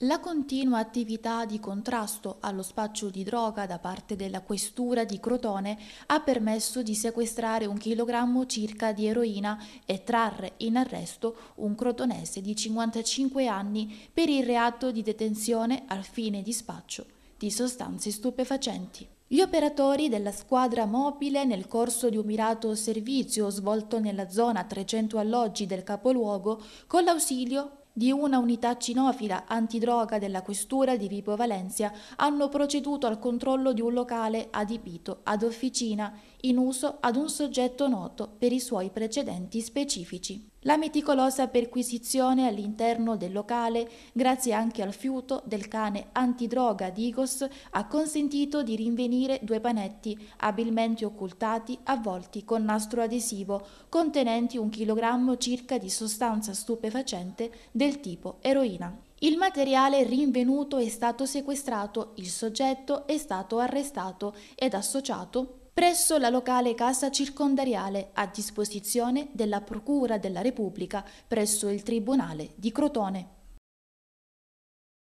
La continua attività di contrasto allo spaccio di droga da parte della questura di Crotone ha permesso di sequestrare un chilogrammo circa di eroina e trarre in arresto un crotonese di 55 anni per il reato di detenzione al fine di spaccio di sostanze stupefacenti. Gli operatori della squadra mobile nel corso di un mirato servizio svolto nella zona 300 alloggi del capoluogo con l'ausilio di una unità cinofila antidroga della questura di Vipo Valencia hanno proceduto al controllo di un locale adibito ad officina in uso ad un soggetto noto per i suoi precedenti specifici. La meticolosa perquisizione all'interno del locale, grazie anche al fiuto del cane antidroga Digos, ha consentito di rinvenire due panetti abilmente occultati, avvolti con nastro adesivo, contenenti un chilogrammo circa di sostanza stupefacente del del tipo eroina. Il materiale rinvenuto è stato sequestrato, il soggetto è stato arrestato ed associato presso la locale casa circondariale a disposizione della Procura della Repubblica presso il Tribunale di Crotone.